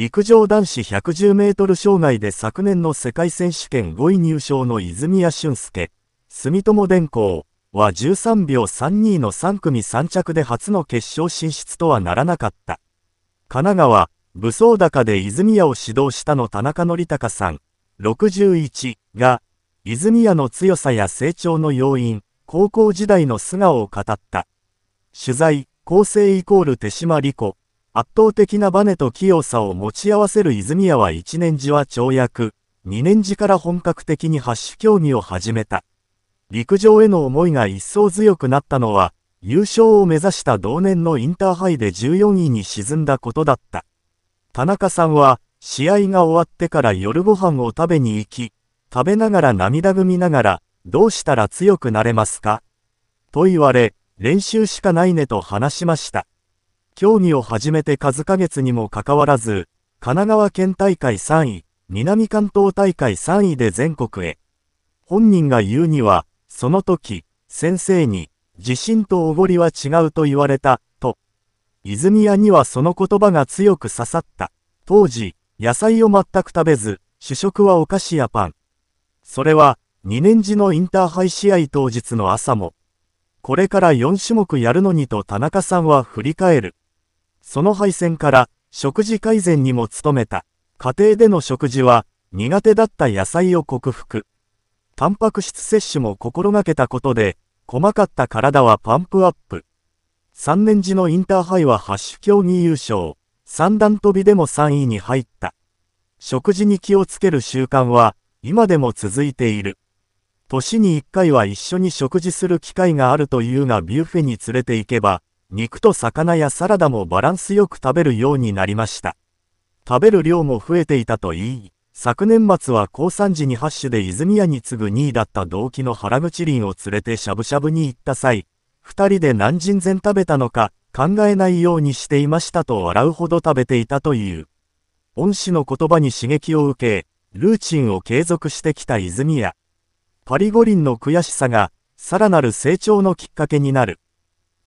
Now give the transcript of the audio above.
陸上男子110メートル障害で昨年の世界選手権5位入賞の泉谷俊介、住友電工は13秒32の3組3着で初の決勝進出とはならなかった。神奈川、武装高で泉谷を指導したの田中則隆さん、61が、泉谷の強さや成長の要因、高校時代の素顔を語った。取材、構成イコール手島理子、圧倒的なバネと器用さを持ち合わせる泉谷は一年時は跳躍、二年時から本格的にハッシュ競技を始めた。陸上への思いが一層強くなったのは、優勝を目指した同年のインターハイで14位に沈んだことだった。田中さんは、試合が終わってから夜ご飯を食べに行き、食べながら涙ぐみながら、どうしたら強くなれますかと言われ、練習しかないねと話しました。競技を始めて数ヶ月にもかかわらず、神奈川県大会3位、南関東大会3位で全国へ。本人が言うには、その時、先生に、自信とおごりは違うと言われた、と。泉谷にはその言葉が強く刺さった。当時、野菜を全く食べず、主食はお菓子やパン。それは、2年次のインターハイ試合当日の朝も。これから4種目やるのにと田中さんは振り返る。その敗戦から食事改善にも努めた。家庭での食事は苦手だった野菜を克服。タンパク質摂取も心がけたことで、細かった体はパンプアップ。3年時のインターハイは8種競技優勝。三段跳びでも3位に入った。食事に気をつける習慣は今でも続いている。年に1回は一緒に食事する機会があるというがビュッフェに連れて行けば、肉と魚やサラダもバランスよく食べるようになりました。食べる量も増えていたといい、昨年末は高3時にハッシュで泉屋に次ぐ2位だった同期の原口林を連れてしゃぶしゃぶに行った際、二人で何人前食べたのか考えないようにしていましたと笑うほど食べていたという。恩師の言葉に刺激を受け、ルーチンを継続してきた泉谷。パリ五輪の悔しさが、さらなる成長のきっかけになる。